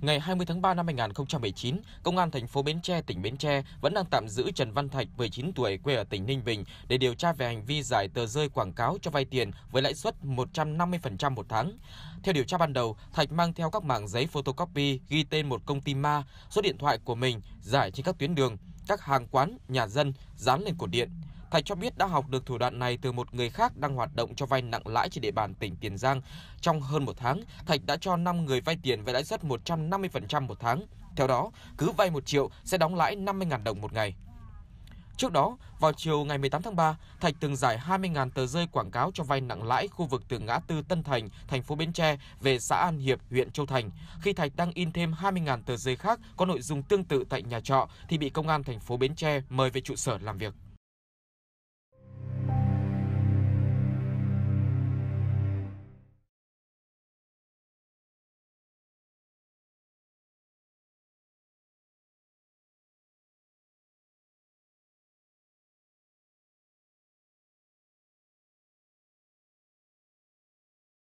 ngày 20 tháng 3 năm 2019, Công an thành phố Bến Tre, tỉnh Bến Tre vẫn đang tạm giữ Trần Văn Thạch, 19 tuổi, quê ở tỉnh Ninh Bình để điều tra về hành vi giải tờ rơi quảng cáo cho vay tiền với lãi suất 150% một tháng. Theo điều tra ban đầu, Thạch mang theo các mảng giấy photocopy ghi tên một công ty ma, số điện thoại của mình, giải trên các tuyến đường, các hàng quán, nhà dân, dán lên cột điện. Thạch cho biết đã học được thủ đoạn này từ một người khác đang hoạt động cho vay nặng lãi trên địa bàn tỉnh Tiền Giang. Trong hơn một tháng, Thạch đã cho 5 người vay tiền với lãi suất 150% một tháng. Theo đó, cứ vay 1 triệu sẽ đóng lãi 50.000 đồng một ngày. Trước đó, vào chiều ngày 18 tháng 3, Thạch từng giải 20.000 tờ rơi quảng cáo cho vay nặng lãi khu vực từ ngã tư Tân Thành, thành phố Bến Tre về xã An Hiệp, huyện Châu Thành. Khi Thạch đăng in thêm 20.000 tờ rơi khác có nội dung tương tự tại nhà trọ thì bị công an thành phố Bến Tre mời về trụ sở làm việc.